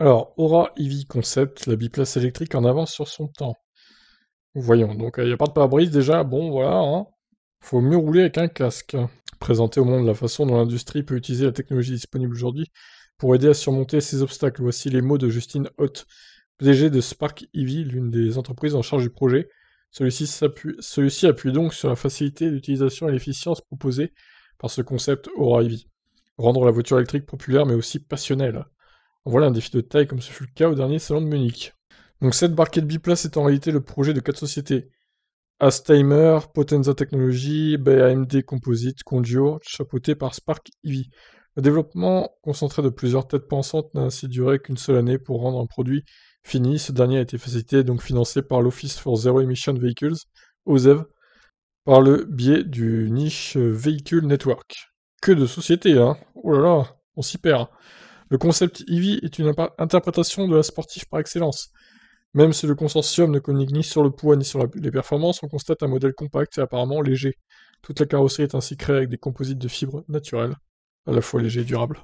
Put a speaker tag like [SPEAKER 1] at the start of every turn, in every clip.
[SPEAKER 1] Alors, Aura EV Concept, la biplace électrique en avance sur son temps. Voyons, donc il euh, n'y a pas de pare-brise déjà, bon voilà, hein. faut mieux rouler avec un casque. Présenter au monde la façon dont l'industrie peut utiliser la technologie disponible aujourd'hui pour aider à surmonter ces obstacles. Voici les mots de Justine Haute, PDG de Spark EV, l'une des entreprises en charge du projet. Celui-ci appuie, appuie donc sur la facilité d'utilisation et l'efficience proposée par ce concept Aura EV. Rendre la voiture électrique populaire mais aussi passionnelle. Voilà un défi de taille comme ce fut le cas au dernier salon de Munich. Donc cette barquette Biplace est en réalité le projet de quatre sociétés. Astimer, Potenza Technology, BAMD Composite, Conjure, chapeauté par Spark EV. Le développement concentré de plusieurs têtes pensantes n'a ainsi duré qu'une seule année pour rendre un produit fini. Ce dernier a été facilité donc financé par l'Office for Zero Emission Vehicles, OZEV, par le biais du niche Vehicle Network. Que de sociétés, hein Oh là là, on s'y perd le concept Eevee est une interprétation de la sportive par excellence. Même si le consortium ne communique ni sur le poids ni sur les performances, on constate un modèle compact et apparemment léger. Toute la carrosserie est ainsi créée avec des composites de fibres naturelles, à la fois légers et durables.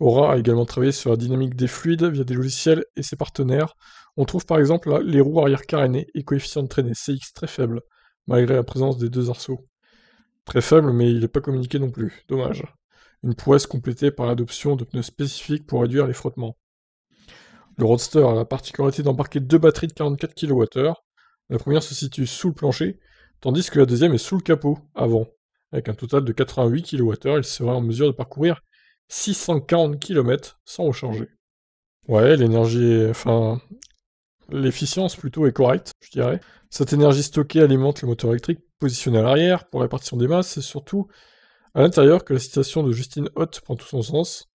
[SPEAKER 1] Aura a également travaillé sur la dynamique des fluides via des logiciels et ses partenaires. On trouve par exemple les roues arrière carénées et coefficient de traînée CX très faible, malgré la présence des deux arceaux. Très faible, mais il n'est pas communiqué non plus. Dommage. Une prouesse complétée par l'adoption de pneus spécifiques pour réduire les frottements. Le Roadster a la particularité d'embarquer deux batteries de 44 kWh. La première se situe sous le plancher, tandis que la deuxième est sous le capot, avant. Avec un total de 88 kWh, il sera en mesure de parcourir 640 km sans recharger. Ouais, l'énergie, enfin, l'efficience plutôt est correcte, je dirais. Cette énergie stockée alimente le moteur électrique positionné à l'arrière pour répartition des masses et surtout à l'intérieur, que la citation de Justine Hoth prend tout son sens,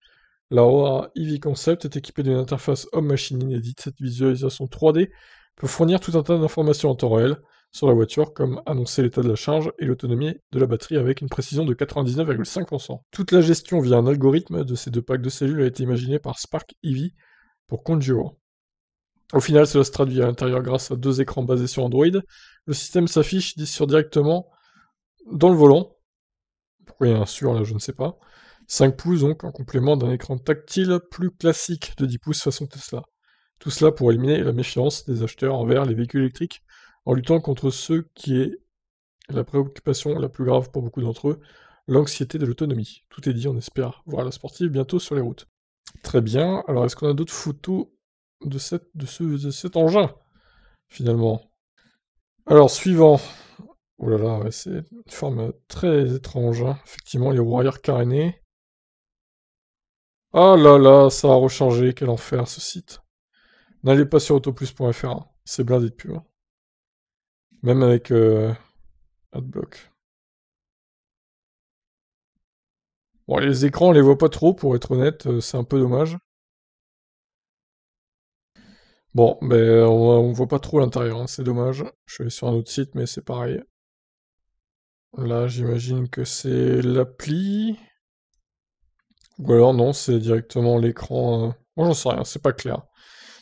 [SPEAKER 1] la Aura Eevee Concept est équipée d'une interface homme-machine inédite. Cette visualisation 3D peut fournir tout un tas d'informations en temps réel sur la voiture, comme annoncer l'état de la charge et l'autonomie de la batterie avec une précision de 99,5%. Toute la gestion via un algorithme de ces deux packs de cellules a été imaginée par Spark EV pour Conjuro. Au final, cela se traduit à l'intérieur grâce à deux écrans basés sur Android. Le système s'affiche, directement dans le volant, bien sûr, là je ne sais pas. 5 pouces donc en complément d'un écran tactile plus classique de 10 pouces façon Tesla. Tout cela pour éliminer la méfiance des acheteurs envers les véhicules électriques en luttant contre ce qui est la préoccupation la plus grave pour beaucoup d'entre eux, l'anxiété de l'autonomie. Tout est dit, on espère voir la sportive bientôt sur les routes. Très bien, alors est-ce qu'on a d'autres photos de, cette, de cet engin Finalement. Alors, suivant. Oulala, c'est une forme très étrange. Hein. Effectivement, il y les warrior carénés. Ah là là, ça a rechargé. quel enfer ce site. N'allez pas sur autoplus.fr, hein. c'est blindé de pur. Hein. Même avec euh, Adblock. Bon, les écrans, on les voit pas trop, pour être honnête, euh, c'est un peu dommage. Bon, ben, on, voit pas trop l'intérieur, c'est dommage. Je suis sur un autre site, mais c'est pareil. Là, j'imagine que c'est l'appli. Ou alors non, c'est directement l'écran. Moi, euh, j'en sais rien, c'est pas clair.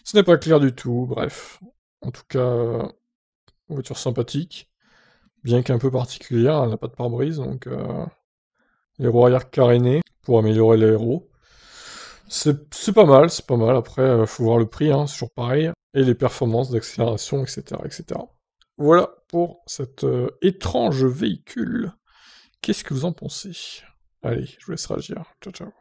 [SPEAKER 1] Ce n'est pas clair du tout, bref. En tout cas, euh, voiture sympathique. Bien qu'un peu particulière, elle n'a pas de pare-brise, donc... Euh... Les roues arrière carénées pour améliorer l'aéro. C'est pas mal, c'est pas mal. Après, euh, faut voir le prix, hein, c'est toujours pareil. Et les performances d'accélération, etc., etc. Voilà pour cet euh, étrange véhicule. Qu'est-ce que vous en pensez Allez, je vous laisse réagir. Ciao, ciao.